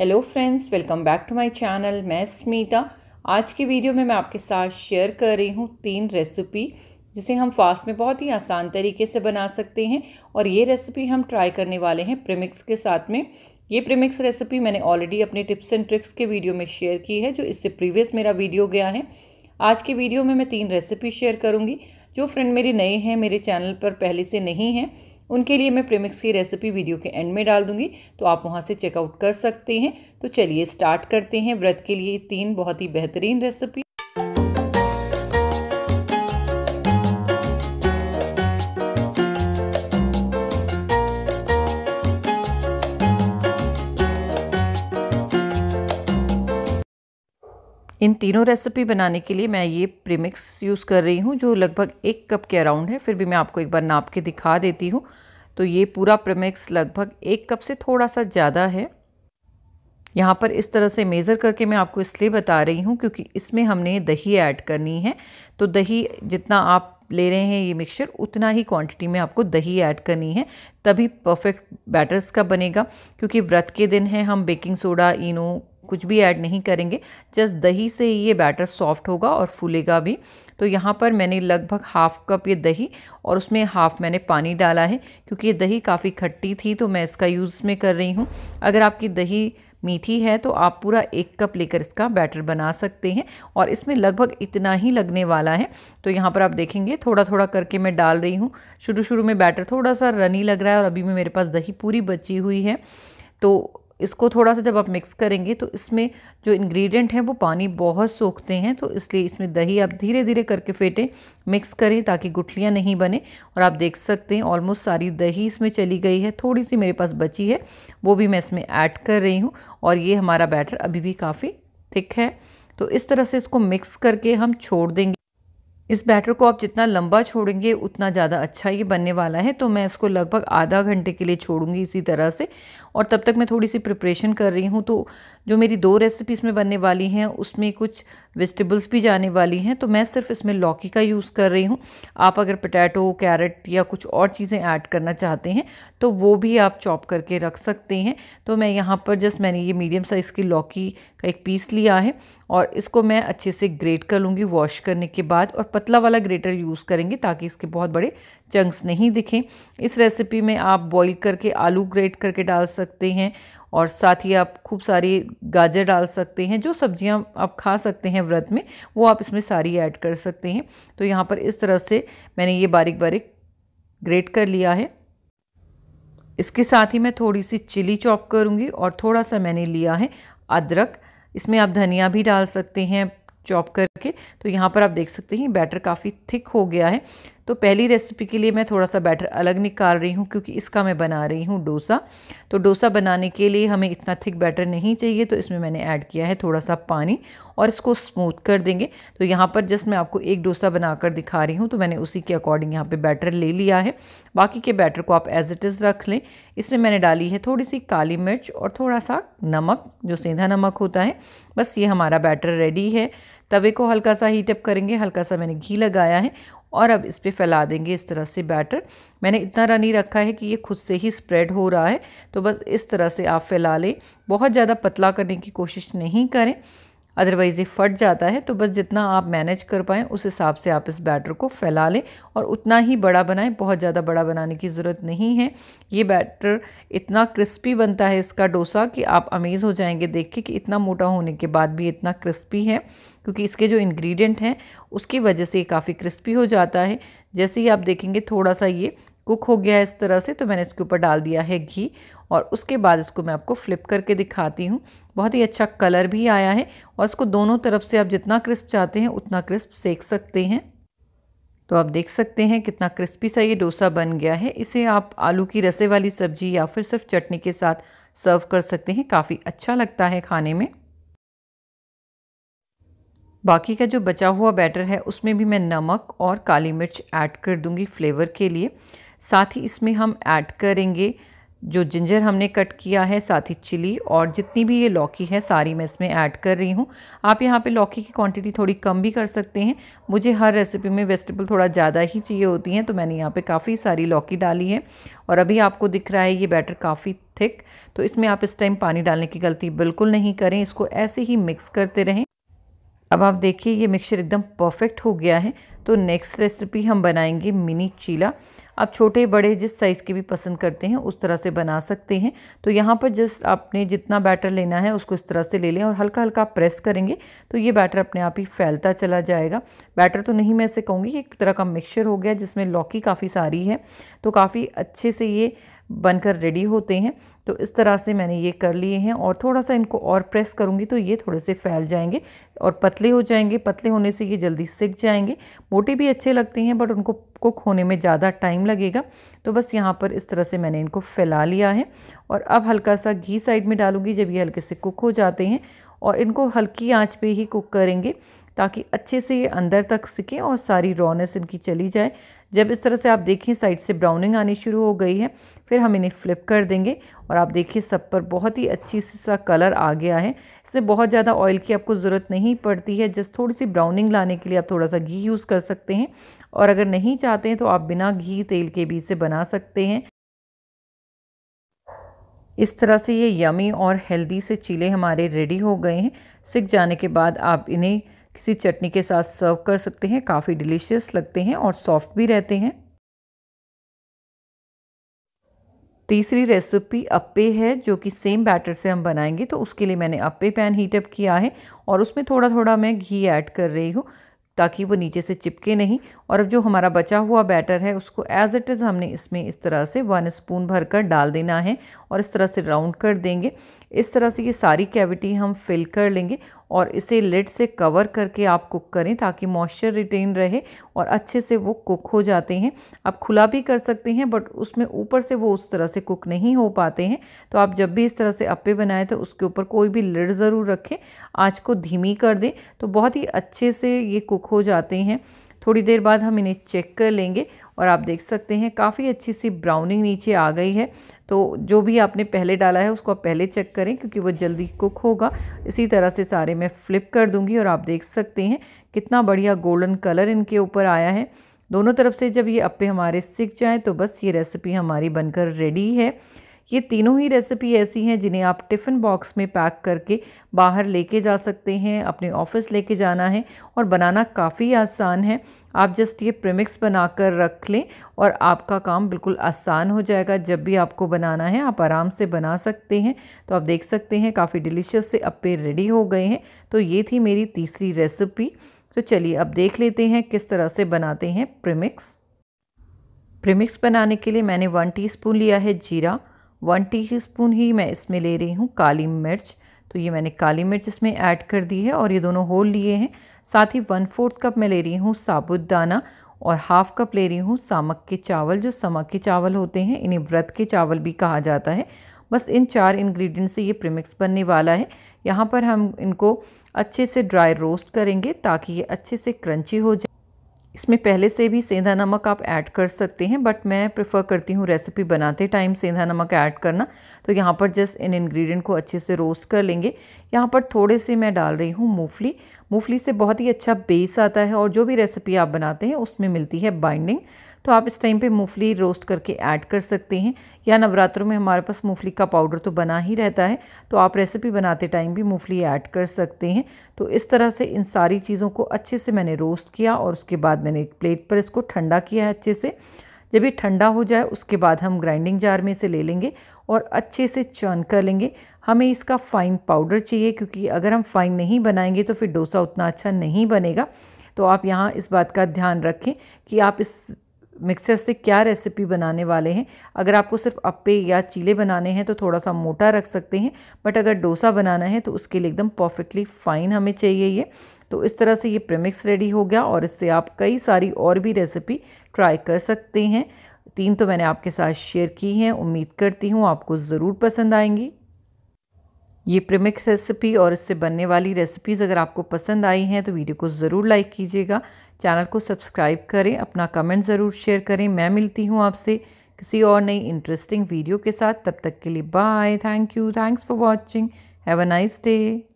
hello friends welcome back to my channel मैं स्मिता आज की वीडियो में मैं आपके साथ शेयर कर रही हूँ तीन रेसिपी जिसे हम फास्ट में बहुत ही आसान तरीके से बना सकते हैं और ये रेसिपी हम ट्राई करने वाले हैं प्रेमिक्स के साथ में ये प्रेमिक्स रेसिपी मैंने ऑलरेडी अपने टिप्स एंड ट्रिक्स के वीडियो में शेयर की है जो इससे प्रीवियस मेरा वीडियो गया है आज के वीडियो में मैं तीन रेसिपी शेयर करूँगी जो फ्रेंड मेरे नए हैं मेरे चैनल पर पहले से नहीं हैं उनके लिए मैं प्रेमिक्स की रेसिपी वीडियो के एंड में डाल दूंगी तो आप वहाँ से चेकआउट कर सकते हैं तो चलिए स्टार्ट करते हैं व्रत के लिए तीन बहुत ही बेहतरीन रेसिपी इन तीनों रेसिपी बनाने के लिए मैं ये प्रीमिक्स यूज़ कर रही हूँ जो लगभग एक कप के अराउंड है फिर भी मैं आपको एक बार नाप के दिखा देती हूँ तो ये पूरा प्रीमिक्स लगभग एक कप से थोड़ा सा ज़्यादा है यहाँ पर इस तरह से मेज़र करके मैं आपको इसलिए बता रही हूँ क्योंकि इसमें हमने दही ऐड करनी है तो दही जितना आप ले रहे हैं ये मिक्सचर उतना ही क्वांटिटी में आपको दही ऐड करनी है तभी परफेक्ट बैटर्स का बनेगा क्योंकि व्रत के दिन है हम बेकिंग सोडा इनो कुछ भी ऐड नहीं करेंगे जस्ट दही से ही ये बैटर सॉफ्ट होगा और फूलेगा भी तो यहाँ पर मैंने लगभग हाफ़ कप ये दही और उसमें हाफ़ मैंने पानी डाला है क्योंकि ये दही काफ़ी खट्टी थी तो मैं इसका यूज़ में कर रही हूँ अगर आपकी दही मीठी है तो आप पूरा एक कप लेकर इसका बैटर बना सकते हैं और इसमें लगभग इतना ही लगने वाला है तो यहाँ पर आप देखेंगे थोड़ा थोड़ा करके मैं डाल रही हूँ शुरू शुरू में बैटर थोड़ा सा रनी लग रहा है और अभी में मेरे पास दही पूरी बची हुई है तो इसको थोड़ा सा जब आप मिक्स करेंगे तो इसमें जो इंग्रेडिएंट हैं वो पानी बहुत सोखते हैं तो इसलिए इसमें दही आप धीरे धीरे करके फेंटें मिक्स करें ताकि गुठलियाँ नहीं बने और आप देख सकते हैं ऑलमोस्ट सारी दही इसमें चली गई है थोड़ी सी मेरे पास बची है वो भी मैं इसमें ऐड कर रही हूँ और ये हमारा बैटर अभी भी काफ़ी थिक है तो इस तरह से इसको मिक्स करके हम छोड़ देंगे इस बैटर को आप जितना लंबा छोड़ेंगे उतना ज़्यादा अच्छा ये बनने वाला है तो मैं इसको लगभग आधा घंटे के लिए छोड़ूंगी इसी तरह से और तब तक मैं थोड़ी सी प्रिपरेशन कर रही हूँ तो जो मेरी दो रेसिपी इसमें बनने वाली हैं उसमें कुछ वेजिटेबल्स भी जाने वाली हैं तो मैं सिर्फ इसमें लौकी का यूज़ कर रही हूँ आप अगर पटैटो कैरेट या कुछ और चीज़ें ऐड करना चाहते हैं तो वो भी आप चॉप करके रख सकते हैं तो मैं यहाँ पर जस्ट मैंने ये मीडियम साइज़ की लौकी का एक पीस लिया है और इसको मैं अच्छे से ग्रेट कर लूँगी वॉश करने के बाद और पतला वाला ग्रेटर यूज़ करेंगे ताकि इसके बहुत बड़े चंक्स नहीं दिखें इस रेसिपी में आप बॉईल करके आलू ग्रेट करके डाल सकते हैं और साथ ही आप खूब सारी गाजर डाल सकते हैं जो सब्जियां आप खा सकते हैं व्रत में वो आप इसमें सारी ऐड कर सकते हैं तो यहाँ पर इस तरह से मैंने ये बारीक बारीक ग्रेट कर लिया है इसके साथ ही मैं थोड़ी सी चिली चॉप करूँगी और थोड़ा सा मैंने लिया है अदरक इसमें आप धनिया भी डाल सकते हैं चॉप करके तो यहाँ पर आप देख सकते हैं बैटर काफ़ी थिक हो गया है तो पहली रेसिपी के लिए मैं थोड़ा सा बैटर अलग निकाल रही हूँ क्योंकि इसका मैं बना रही हूँ डोसा तो डोसा बनाने के लिए हमें इतना थिक बैटर नहीं चाहिए तो इसमें मैंने ऐड किया है थोड़ा सा पानी और इसको स्मूथ कर देंगे तो यहाँ पर जस्ट मैं आपको एक डोसा बनाकर दिखा रही हूँ तो मैंने उसी के अकॉर्डिंग यहाँ पर बैटर ले लिया है बाकी के बैटर को आप एज इट इज़ रख लें इसमें मैंने डाली है थोड़ी सी काली मिर्च और थोड़ा सा नमक जो सेंधा नमक होता है बस ये हमारा बैटर रेडी है तवे को हल्का सा हीटअप करेंगे हल्का सा मैंने घी लगाया है और अब इस पर फैला देंगे इस तरह से बैटर मैंने इतना रनी रखा है कि ये खुद से ही स्प्रेड हो रहा है तो बस इस तरह से आप फैला लें बहुत ज़्यादा पतला करने की कोशिश नहीं करें अदरवाइज़ ये फट जाता है तो बस जितना आप मैनेज कर पाएँ उस हिसाब से आप इस बैटर को फैला लें और उतना ही बड़ा बनाएं बहुत ज़्यादा बड़ा बनाने की ज़रूरत नहीं है ये बैटर इतना क्रिस्पी बनता है इसका डोसा कि आप अमेज़ हो जाएंगे देख के कि इतना मोटा होने के बाद भी इतना क्रिस्पी है क्योंकि इसके जो इन्ग्रीडियंट हैं उसकी वजह से ये काफ़ी क्रिस्पी हो जाता है जैसे ही आप देखेंगे थोड़ा सा ये कुक हो गया है इस तरह से तो मैंने इसके ऊपर डाल दिया है घी और उसके बाद इसको मैं आपको फ्लिप करके दिखाती हूँ बहुत ही अच्छा कलर भी आया है और इसको दोनों तरफ से आप जितना क्रिस्प चाहते हैं उतना क्रिस्प सेक सकते हैं तो आप देख सकते हैं कितना क्रिस्पी सा ये डोसा बन गया है इसे आप आलू की रसे वाली सब्जी या फिर सिर्फ चटनी के साथ सर्व कर सकते हैं काफ़ी अच्छा लगता है खाने में बाकी का जो बचा हुआ बैटर है उसमें भी मैं नमक और काली मिर्च ऐड कर दूंगी फ्लेवर के लिए साथ ही इसमें हम ऐड करेंगे जो जिंजर हमने कट किया है साथ ही चिली और जितनी भी ये लौकी है सारी मैं इसमें ऐड कर रही हूँ आप यहाँ पे लौकी की क्वांटिटी थोड़ी कम भी कर सकते हैं मुझे हर रेसिपी में वेजिटेबल थोड़ा ज़्यादा ही चाहिए होती हैं तो मैंने यहाँ पे काफ़ी सारी लौकी डाली है और अभी आपको दिख रहा है ये बैटर काफ़ी थिक तो इसमें आप इस टाइम पानी डालने की गलती बिल्कुल नहीं करें इसको ऐसे ही मिक्स करते रहें अब आप देखिए ये मिक्सचर एकदम परफेक्ट हो गया है तो नेक्स्ट रेसिपी हम बनाएंगे मिनी चीला आप छोटे बड़े जिस साइज़ के भी पसंद करते हैं उस तरह से बना सकते हैं तो यहाँ पर जिस आपने जितना बैटर लेना है उसको इस तरह से ले लें और हल्का हल्का प्रेस करेंगे तो ये बैटर अपने आप ही फैलता चला जाएगा बैटर तो नहीं मैं ऐसे कहूँगी एक तरह का मिक्सचर हो गया जिसमें लौकी काफ़ी सारी है तो काफ़ी अच्छे से ये बनकर रेडी होते हैं तो इस तरह से मैंने ये कर लिए हैं और थोड़ा सा इनको और प्रेस करूँगी तो ये थोड़े से फैल जाएंगे और पतले हो जाएंगे पतले होने से ये जल्दी सिक जाएंगे मोटे भी अच्छे लगते हैं बट उनको कुक होने में ज़्यादा टाइम लगेगा तो बस यहाँ पर इस तरह से मैंने इनको फैला लिया है और अब हल्का सा घी साइड में डालूंगी जब ये हल्के से कुक हो जाते हैं और इनको हल्की आँच पर ही कुक करेंगे ताकि अच्छे से ये अंदर तक सिकें और सारी रॉनेस इनकी चली जाए जब इस तरह से आप देखिए साइड से ब्राउनिंग आनी शुरू हो गई है फिर हम इन्हें फ्लिप कर देंगे और आप देखिए सब पर बहुत ही अच्छी सा कलर आ गया है इसमें बहुत ज़्यादा ऑयल की आपको ज़रूरत नहीं पड़ती है जस्ट थोड़ी सी ब्राउनिंग लाने के लिए आप थोड़ा सा घी यूज़ कर सकते हैं और अगर नहीं चाहते हैं तो आप बिना घी तेल के भी इसे बना सकते हैं इस तरह से ये यमी और हेल्दी से चीले हमारे रेडी हो गए हैं सिक जाने के बाद आप इन्हें किसी चटनी के साथ सर्व कर सकते हैं काफ़ी डिलीशियस लगते हैं और सॉफ्ट भी रहते हैं तीसरी रेसिपी अप्पे है जो कि सेम बैटर से हम बनाएंगे तो उसके लिए मैंने अप्पे पैन हीटअप किया है और उसमें थोड़ा थोड़ा मैं घी ऐड कर रही हूँ ताकि वो नीचे से चिपके नहीं और अब जो हमारा बचा हुआ बैटर है उसको एज इट इज़ हमने इसमें इस तरह से वन स्पून भरकर डाल देना है और इस तरह से राउंड कर देंगे इस तरह से ये सारी कैविटी हम फिल कर लेंगे और इसे लिड से कवर करके आप कुक करें ताकि मॉइस्चर रिटेन रहे और अच्छे से वो कुक हो जाते हैं आप खुला भी कर सकते हैं बट उसमें ऊपर से वो उस तरह से कुक नहीं हो पाते हैं तो आप जब भी इस तरह से अप्पे बनाएं तो उसके ऊपर कोई भी लिड ज़रूर रखें आँच को धीमी कर दें तो बहुत ही अच्छे से ये कुक हो जाते हैं थोड़ी देर बाद हम इन्हें चेक कर लेंगे और आप देख सकते हैं काफ़ी अच्छी सी ब्राउनिंग नीचे आ गई है तो जो भी आपने पहले डाला है उसको आप पहले चेक करें क्योंकि वो जल्दी कुक होगा इसी तरह से सारे मैं फ़्लिप कर दूँगी और आप देख सकते हैं कितना बढ़िया गोल्डन कलर इनके ऊपर आया है दोनों तरफ से जब ये अप्पे हमारे सीख जाएँ तो बस ये रेसिपी हमारी बनकर रेडी है ये तीनों ही रेसिपी ऐसी हैं जिन्हें आप टिफ़िन बॉक्स में पैक करके बाहर लेके जा सकते हैं अपने ऑफिस लेके जाना है और बनाना काफ़ी आसान है आप जस्ट ये प्रिमिक्स बनाकर रख लें और आपका काम बिल्कुल आसान हो जाएगा जब भी आपको बनाना है आप आराम से बना सकते हैं तो आप देख सकते हैं काफ़ी डिलीशियस से अपे रेडी हो गए हैं तो ये थी मेरी तीसरी रेसिपी तो चलिए अब देख लेते हैं किस तरह से बनाते हैं प्रिमिक्स प्रिमिक्स बनाने के लिए मैंने वन टीस्पून लिया है जीरा वन टीस्पून ही मैं इसमें ले रही हूँ काली मिर्च तो ये मैंने काली मिर्च इसमें ऐड कर दी है और ये दोनों होल लिए हैं साथ ही वन फोर्थ कप मैं ले रही हूँ साबुत दाना और हाफ़ कप ले रही हूँ सामक के चावल जो समक के चावल होते हैं इन्हें व्रत के चावल भी कहा जाता है बस इन चार इन्ग्रीडियंट से ये प्रीमिक्स बनने वाला है यहाँ पर हम इनको अच्छे से ड्राई रोस्ट करेंगे ताकि ये अच्छे से क्रंची हो जाए इसमें पहले से भी सेंधा नमक आप ऐड कर सकते हैं बट मैं प्रेफर करती हूँ रेसिपी बनाते टाइम सेंधा नमक ऐड करना तो यहाँ पर जस्ट इन इंग्रेडिएंट को अच्छे से रोस्ट कर लेंगे यहाँ पर थोड़े से मैं डाल रही हूँ मूंगफली मूंगफली से बहुत ही अच्छा बेस आता है और जो भी रेसिपी आप बनाते हैं उसमें मिलती है बाइंडिंग तो आप इस टाइम पे मूंगफली रोस्ट करके ऐड कर सकते हैं या नवरात्रों में हमारे पास मूंगफली का पाउडर तो बना ही रहता है तो आप रेसिपी बनाते टाइम भी मूंगफली ऐड कर सकते हैं तो इस तरह से इन सारी चीज़ों को अच्छे से मैंने रोस्ट किया और उसके बाद मैंने एक प्लेट पर इसको ठंडा किया है अच्छे से जब ये ठंडा हो जाए उसके बाद हम ग्राइंडिंग जार में इसे ले लेंगे और अच्छे से चर्न कर लेंगे हमें इसका फ़ाइन पाउडर चाहिए क्योंकि अगर हम फ़ाइन नहीं बनाएंगे तो फिर डोसा उतना अच्छा नहीं बनेगा तो आप यहाँ इस बात का ध्यान रखें कि आप इस मिक्सर से क्या रेसिपी बनाने वाले हैं अगर आपको सिर्फ अप्पे या चीले बनाने हैं तो थोड़ा सा मोटा रख सकते हैं बट अगर डोसा बनाना है तो उसके लिए एकदम परफेक्टली फ़ाइन हमें चाहिए ये तो इस तरह से ये प्रेमिक्स रेडी हो गया और इससे आप कई सारी और भी रेसिपी ट्राई कर सकते हैं तीन तो मैंने आपके साथ शेयर की हैं उम्मीद करती हूँ आपको ज़रूर पसंद आएंगी ये प्रेमिक्स रेसिपी और इससे बनने वाली रेसिपीज़ अगर आपको पसंद आई हैं तो वीडियो को ज़रूर लाइक कीजिएगा चैनल को सब्सक्राइब करें अपना कमेंट ज़रूर शेयर करें मैं मिलती हूँ आपसे किसी और नई इंटरेस्टिंग वीडियो के साथ तब तक के लिए bye thank you thanks for watching have a nice day